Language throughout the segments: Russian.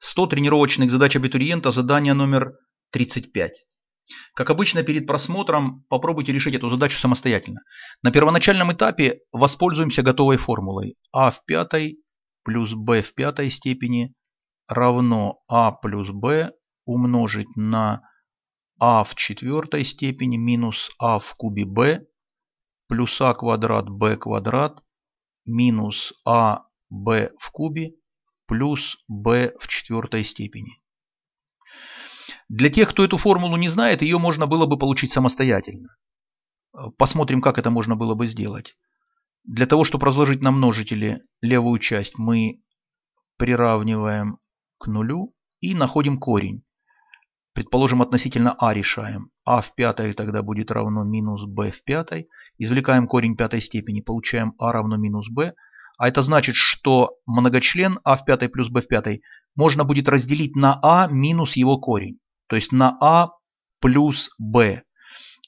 100 тренировочных задач абитуриента, задание номер 35. Как обычно, перед просмотром попробуйте решить эту задачу самостоятельно. На первоначальном этапе воспользуемся готовой формулой. А в пятой плюс b в пятой степени равно а плюс b умножить на а в четвертой степени минус а в кубе b плюс а квадрат b квадрат минус а b в кубе плюс b в четвертой степени. Для тех, кто эту формулу не знает, ее можно было бы получить самостоятельно. Посмотрим, как это можно было бы сделать. Для того, чтобы разложить на множители левую часть, мы приравниваем к нулю и находим корень. Предположим, относительно а решаем. а в пятой тогда будет равно минус b в пятой. Извлекаем корень пятой степени, получаем а равно минус b – а это значит, что многочлен а в пятой плюс b в пятой можно будет разделить на а минус его корень. То есть на а плюс b.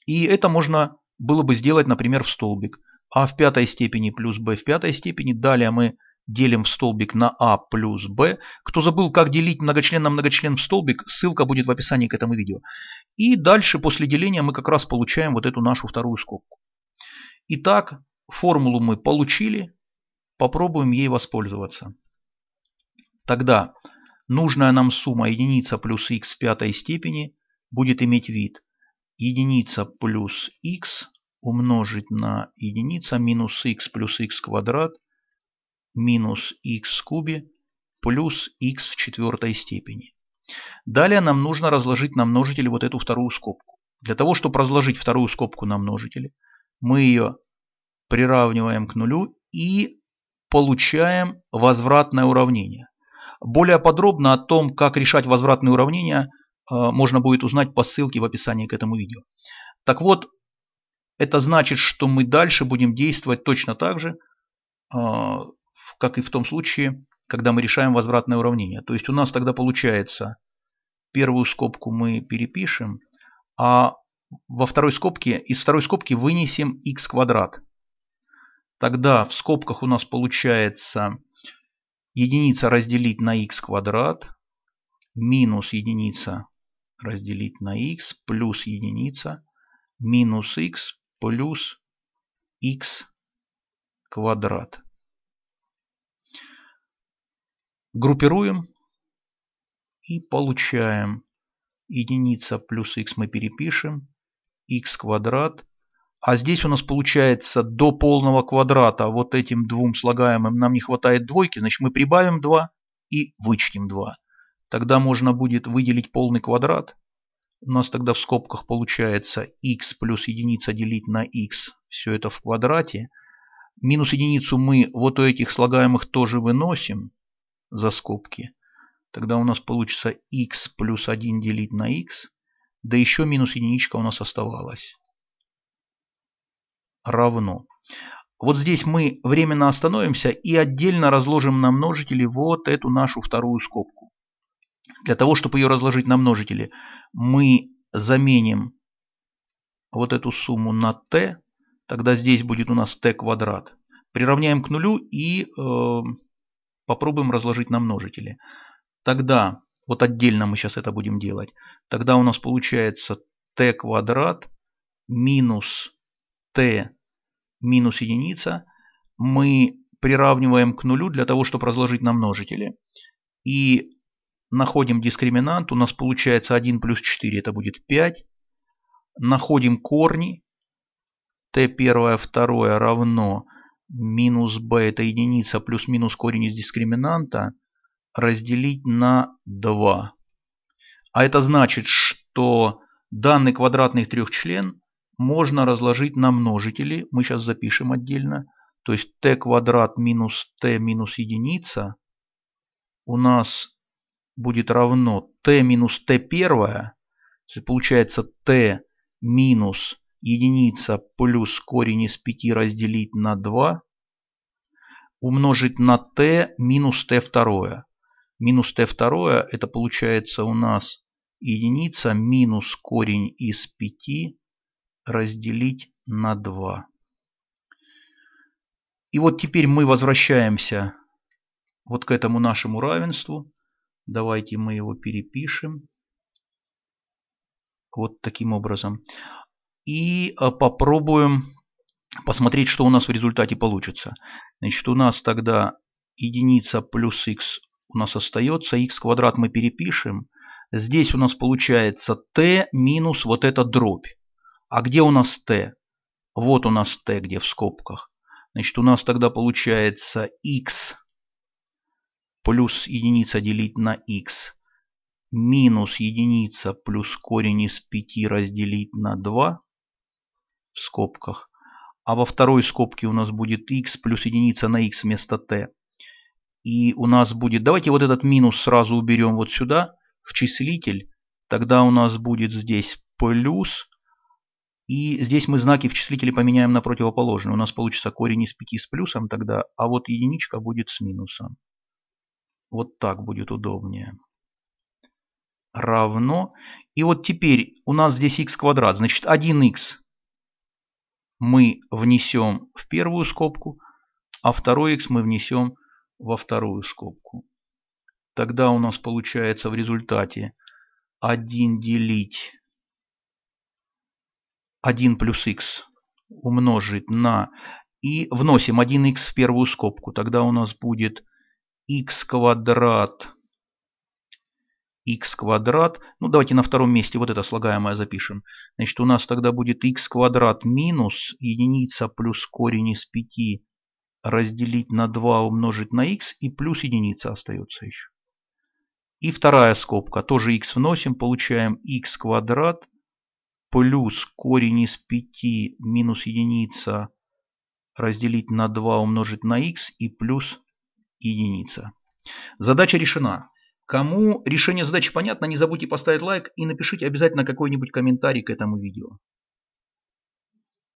И это можно было бы сделать, например, в столбик. а в пятой степени плюс b в пятой степени. Далее мы делим в столбик на а плюс b. Кто забыл, как делить многочлен на многочлен в столбик, ссылка будет в описании к этому видео. И дальше после деления мы как раз получаем вот эту нашу вторую скобку. Итак, формулу мы получили. Попробуем ей воспользоваться. Тогда нужная нам сумма единица плюс x в пятой степени будет иметь вид единица плюс x умножить на единица минус x плюс x квадрат минус x в кубе плюс x в четвертой степени. Далее нам нужно разложить на множители вот эту вторую скобку. Для того, чтобы разложить вторую скобку на множители, мы ее приравниваем к нулю и получаем возвратное уравнение. Более подробно о том, как решать возвратные уравнения, э, можно будет узнать по ссылке в описании к этому видео. Так вот, это значит, что мы дальше будем действовать точно так же, э, как и в том случае, когда мы решаем возвратное уравнение. То есть у нас тогда получается, первую скобку мы перепишем, а во второй скобке, из второй скобки вынесем x квадрат. Тогда в скобках у нас получается единица разделить на x квадрат минус единица разделить на x плюс единица минус x плюс x квадрат. Группируем и получаем единица плюс x мы перепишем, x квадрат а здесь у нас получается до полного квадрата вот этим двум слагаемым нам не хватает двойки, значит мы прибавим 2 и вычтем 2. Тогда можно будет выделить полный квадрат. У нас тогда в скобках получается x плюс единица делить на x. Все это в квадрате. Минус единицу мы вот у этих слагаемых тоже выносим за скобки. Тогда у нас получится x плюс 1 делить на x. Да еще минус единичка у нас оставалась равно. Вот здесь мы временно остановимся и отдельно разложим на множители вот эту нашу вторую скобку. Для того, чтобы ее разложить на множители, мы заменим вот эту сумму на t, тогда здесь будет у нас t квадрат. Приравняем к нулю и э, попробуем разложить на множители. Тогда, вот отдельно мы сейчас это будем делать, тогда у нас получается t квадрат минус t минус единица мы приравниваем к нулю для того, чтобы разложить на множители. И находим дискриминант. У нас получается 1 плюс 4, это будет 5. Находим корни. t первое, второе равно минус b, это единица, плюс минус корень из дискриминанта, разделить на 2. А это значит, что данный квадратный трехчлен можно разложить на множители, мы сейчас запишем отдельно, то есть t квадрат минус t минус единица у нас будет равно t минус t первое, получается t минус единица плюс корень из 5 разделить на 2 умножить на t минус t второе. Минус t второе это получается у нас единица минус корень из 5 разделить на 2. И вот теперь мы возвращаемся вот к этому нашему равенству. Давайте мы его перепишем. Вот таким образом. И а, попробуем посмотреть, что у нас в результате получится. Значит, у нас тогда единица плюс x у нас остается. x квадрат мы перепишем. Здесь у нас получается t минус вот эта дробь. А где у нас t? Вот у нас t, где в скобках. Значит, у нас тогда получается x плюс единица делить на x минус единица плюс корень из 5 разделить на 2 в скобках. А во второй скобке у нас будет x плюс единица на x вместо t. И у нас будет... Давайте вот этот минус сразу уберем вот сюда, в числитель. Тогда у нас будет здесь плюс и здесь мы знаки в числителе поменяем на противоположные. У нас получится корень из 5 с плюсом тогда, а вот единичка будет с минусом. Вот так будет удобнее. Равно. И вот теперь у нас здесь x квадрат. Значит 1x мы внесем в первую скобку, а второй x мы внесем во вторую скобку. Тогда у нас получается в результате 1 делить 1 плюс x умножить на... И вносим 1х в первую скобку. Тогда у нас будет x квадрат x квадрат. Ну, давайте на втором месте вот это слагаемое запишем. Значит, у нас тогда будет x квадрат минус единица плюс корень из 5 разделить на 2 умножить на x и плюс единица остается еще. И вторая скобка. Тоже x вносим. Получаем x квадрат плюс корень из 5 минус единица разделить на 2 умножить на x и плюс единица. Задача решена. Кому решение задачи понятно, не забудьте поставить лайк и напишите обязательно какой-нибудь комментарий к этому видео.